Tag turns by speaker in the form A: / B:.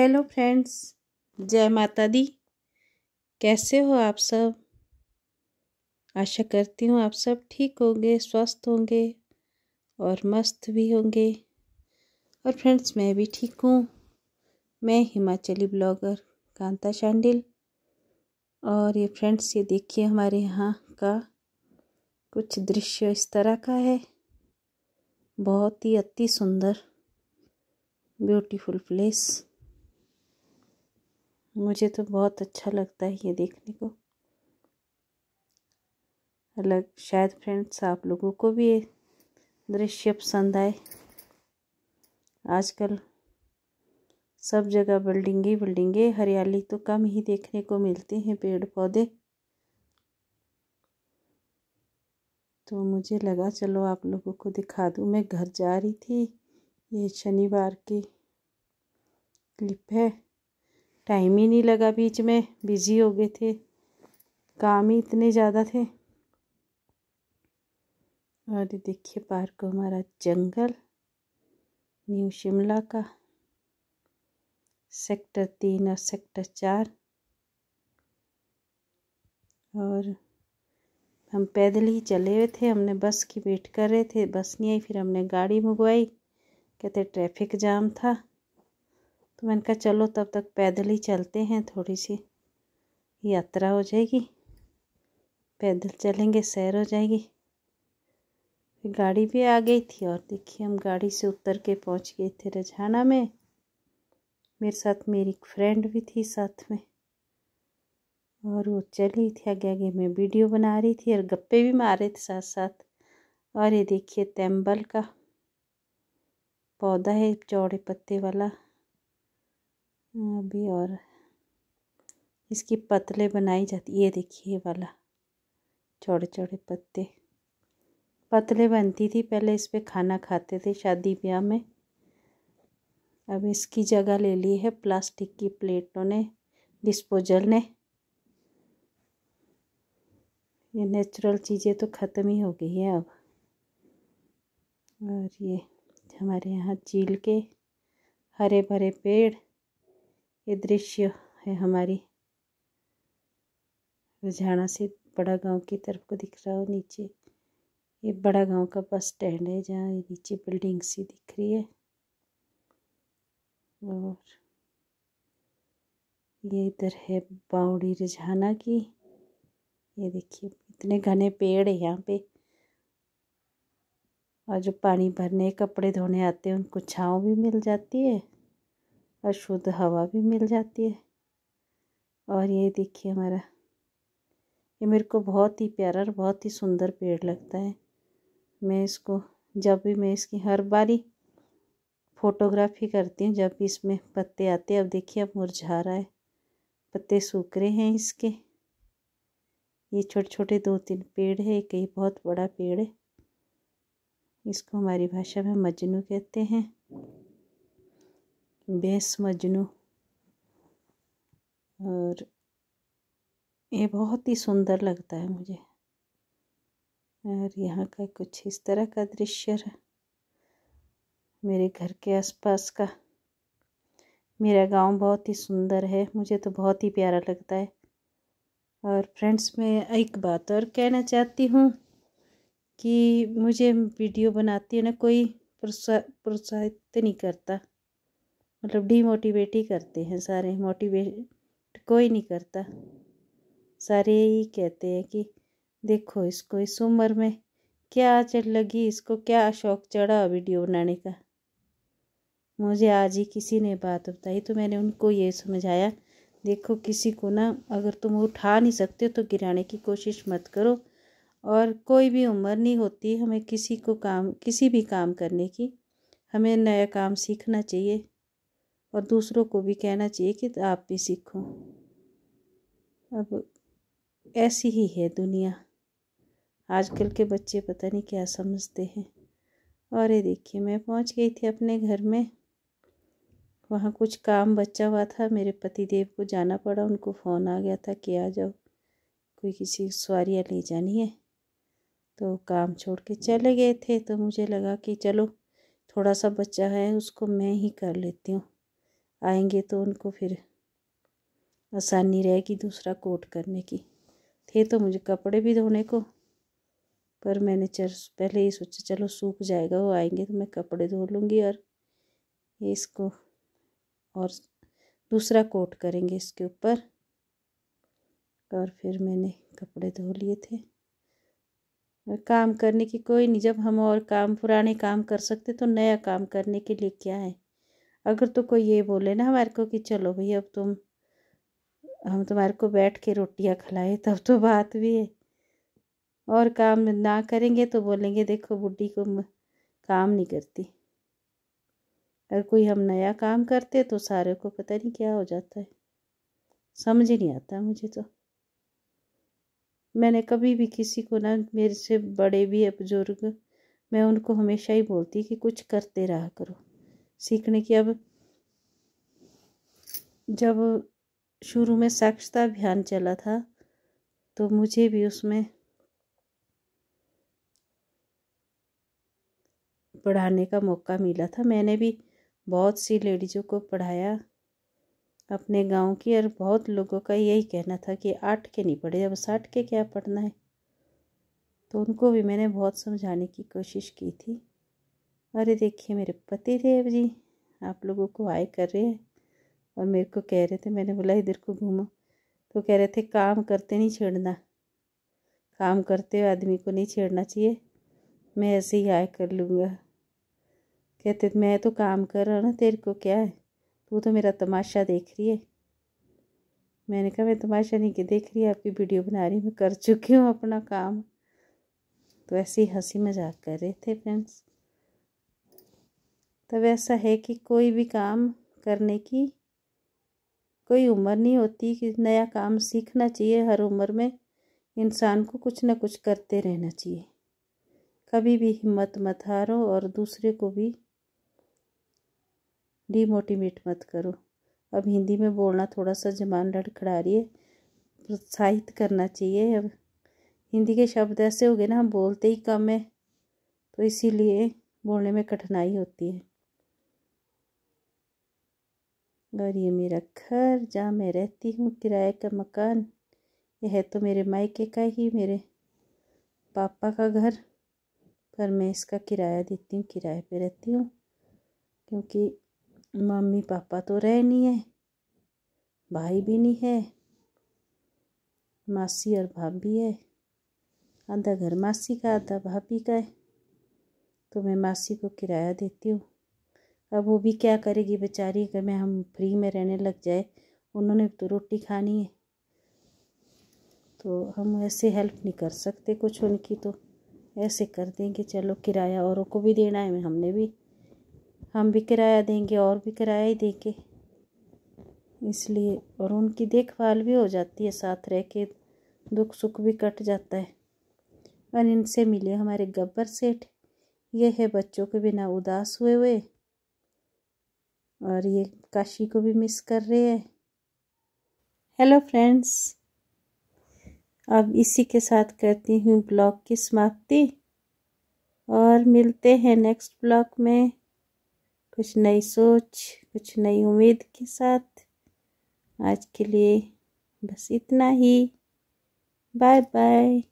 A: hello friends जय माता दी कैसे हो आप सब आशा करती हूँ आप सब ठीक होंगे स्वस्थ होंगे और मस्त भी होंगे और फ्रेंड्स मैं भी ठीक हूँ मैं हिमाचली ब्लॉगर कांता शांडिल और ये फ्रेंड्स ये देखिए हमारे यहाँ का कुछ दृश्य इस तरह का है बहुत ही अति सुंदर ब्यूटीफुल प्लेस मुझे तो बहुत अच्छा लगता है ये देखने को अलग शायद फ्रेंड्स आप लोगों को भी ये दृश्य पसंद आए आजकल सब जगह बिल्डिंग ही बिल्डिंगे हरियाली तो कम ही देखने को मिलती हैं पेड़ पौधे तो मुझे लगा चलो आप लोगों को दिखा दूँ मैं घर जा रही थी ये शनिवार की क्लिप है टाइम ही नहीं लगा बीच में बिजी हो गए थे काम ही इतने ज़्यादा थे और देखिए पार्क हमारा जंगल न्यू शिमला का सेक्टर तीन और सेक्टर चार और हम पैदल ही चले हुए थे हमने बस की वेट कर रहे थे बस नहीं आई फिर हमने गाड़ी मंगवाई कहते ट्रैफिक जाम था तो मैंने कहा चलो तब तक पैदल ही चलते हैं थोड़ी सी यात्रा हो जाएगी पैदल चलेंगे सैर हो जाएगी गाड़ी भी आ गई थी और देखिए हम गाड़ी से उतर के पहुंच गए थे रझाना में मेरे साथ मेरी एक फ्रेंड भी थी साथ में और वो चली थी आगे आगे मैं वीडियो बना रही थी और गप्पे भी मारे थे साथ साथ और ये देखिए तैम्बल का पौधा है चौड़े पत्ते वाला हाँ, अभी और इसकी पतले बनाई जाती ये देखिए वाला चौड़े चौड़े पत्ते पतले बनती थी पहले इस पर खाना खाते थे शादी ब्याह में अब इसकी जगह ले ली है प्लास्टिक की प्लेटों ने डिस्पोजल ने ये नेचुरल चीज़ें तो ख़त्म ही हो गई है अब और ये हमारे यहाँ चील के हरे भरे पेड़ ये दृश्य है हमारी रुझाना से बड़ा गांव की तरफ को दिख रहा हो नीचे ये बड़ा गांव का बस स्टैंड है जहाँ नीचे बिल्डिंग सी दिख रही है और ये इधर है बाउड़ी रिझाना की ये देखिए इतने घने पेड़ है यहाँ पे और जो पानी भरने कपड़े धोने आते हैं उनको छाँव भी मिल जाती है और शुद्ध हवा भी मिल जाती है और ये देखिए हमारा ये मेरे को बहुत ही प्यारा और बहुत ही सुंदर पेड़ लगता है मैं इसको जब भी मैं इसकी हर बारी फ़ोटोग्राफी करती हूँ जब भी इसमें पत्ते आते हैं अब देखिए अब मुरझा रहा है पत्ते सूख रहे हैं इसके ये छोटे छोटे दो तीन पेड़ है एक ही बहुत बड़ा पेड़ है इसको हमारी भाषा में मजनू कहते हैं बेस मजनू और ये बहुत ही सुंदर लगता है मुझे और यहाँ का कुछ इस तरह का दृश्य है मेरे घर के आसपास का मेरा गांव बहुत ही सुंदर है मुझे तो बहुत ही प्यारा लगता है और फ्रेंड्स मैं एक बात और कहना चाहती हूँ कि मुझे वीडियो बनाती है ना कोई प्रोत्साहित नहीं करता मतलब डीमोटिवेट ही करते हैं सारे मोटिवेट कोई नहीं करता सारे यही कहते हैं कि देखो इसको इस उम्र में क्या चल लगी इसको क्या शौक चढ़ा वीडियो बनाने का मुझे आज ही किसी ने बात बताई तो मैंने उनको ये समझाया देखो किसी को ना अगर तुम उठा नहीं सकते तो गिराने की कोशिश मत करो और कोई भी उम्र नहीं होती हमें किसी को काम किसी भी काम करने की हमें नया काम सीखना चाहिए और दूसरों को भी कहना चाहिए कि तो आप भी सीखो अब ऐसी ही है दुनिया आजकल के बच्चे पता नहीं क्या समझते हैं और ये देखिए मैं पहुंच गई थी अपने घर में वहाँ कुछ काम बचा हुआ था मेरे पति देव को जाना पड़ा उनको फ़ोन आ गया था कि आ जाओ कोई किसी सवारियाँ ले जानी है तो काम छोड़ के चले गए थे तो मुझे लगा कि चलो थोड़ा सा बच्चा है उसको मैं ही कर लेती हूँ आएंगे तो उनको फिर आसानी रहेगी दूसरा कोट करने की थे तो मुझे कपड़े भी धोने को पर मैंने चर पहले ही सोचा चलो सूख जाएगा वो आएंगे तो मैं कपड़े धो लूँगी और इसको और दूसरा कोट करेंगे इसके ऊपर और फिर मैंने कपड़े धो लिए थे और काम करने की कोई नहीं जब हम और काम पुराने काम कर सकते तो नया काम करने के लिए क्या है अगर तो कोई ये बोले ना हमारे को कि चलो भैया अब तुम हम तुम्हारे को बैठ के रोटियां खिलाए तब तो बात भी है और काम ना करेंगे तो बोलेंगे देखो बुढ़ी को काम नहीं करती अगर कोई हम नया काम करते तो सारे को पता नहीं क्या हो जाता है समझ नहीं आता मुझे तो मैंने कभी भी किसी को ना मेरे से बड़े भी बुजुर्ग मैं उनको हमेशा ही बोलती कि कुछ करते रहा करो सीखने की अब जब शुरू में साक्षरता अभियान चला था तो मुझे भी उसमें पढ़ाने का मौका मिला था मैंने भी बहुत सी लेडीज़ों को पढ़ाया अपने गांव की और बहुत लोगों का यही कहना था कि आठ के नहीं पढ़े अब साठ के क्या पढ़ना है तो उनको भी मैंने बहुत समझाने की कोशिश की थी और ये देखिए मेरे पति देव जी आप लोगों को आय कर रहे हैं और मेरे को कह रहे थे मैंने बोला इधर को घूमो तो कह रहे थे काम करते नहीं छेड़ना काम करते हुए आदमी को नहीं छेड़ना चाहिए मैं ऐसे ही आय कर लूँगा कहते मैं तो काम कर रहा ना तेरे को क्या है तू तो मेरा तमाशा देख रही है मैंने कहा मैं तमाशा नहीं के देख रही आपकी वीडियो बना रही मैं कर चुकी हूँ अपना काम तो ऐसे ही हंसी मजाक कर रहे थे फ्रेंड्स तब ऐसा है कि कोई भी काम करने की कोई उम्र नहीं होती कि नया काम सीखना चाहिए हर उम्र में इंसान को कुछ ना कुछ करते रहना चाहिए कभी भी हिम्मत मत हारो और दूसरे को भी डीमोटिवेट मत करो अब हिंदी में बोलना थोड़ा सा जमान लड़खड़ा रही है प्रोत्साहित करना चाहिए अब हिंदी के शब्द ऐसे हो गए ना हम बोलते ही कम है तो इसीलिए बोलने में कठिनाई होती है और ये मेरा घर जहाँ मैं रहती हूँ किराए का मकान ये है तो मेरे मायके का ही मेरे पापा का घर पर मैं इसका किराया देती हूँ किराए पे रहती हूँ क्योंकि मम्मी पापा तो रह नहीं है भाई भी नहीं है मासी और भाभी है आधा घर मासी का आधा भाभी का है तो मैं मासी को किराया देती हूँ अब वो भी क्या करेगी बेचारी अगर मैं हम फ्री में रहने लग जाए उन्होंने तो रोटी खानी है तो हम ऐसे हेल्प नहीं कर सकते कुछ उनकी तो ऐसे कर देंगे चलो किराया औरों को भी देना है हमने भी हम भी किराया देंगे और भी किराया ही देंगे इसलिए और उनकी देखभाल भी हो जाती है साथ रह के दुख सुख भी कट जाता है और इनसे मिले हमारे गब्बर सेठ ये है बच्चों के बिना उदास हुए हुए और ये काशी को भी मिस कर रहे हैं हेलो फ्रेंड्स अब इसी के साथ करती हूँ ब्लॉग की समाप्ति और मिलते हैं नेक्स्ट ब्लॉग में कुछ नई सोच कुछ नई उम्मीद के साथ आज के लिए बस इतना ही बाय बाय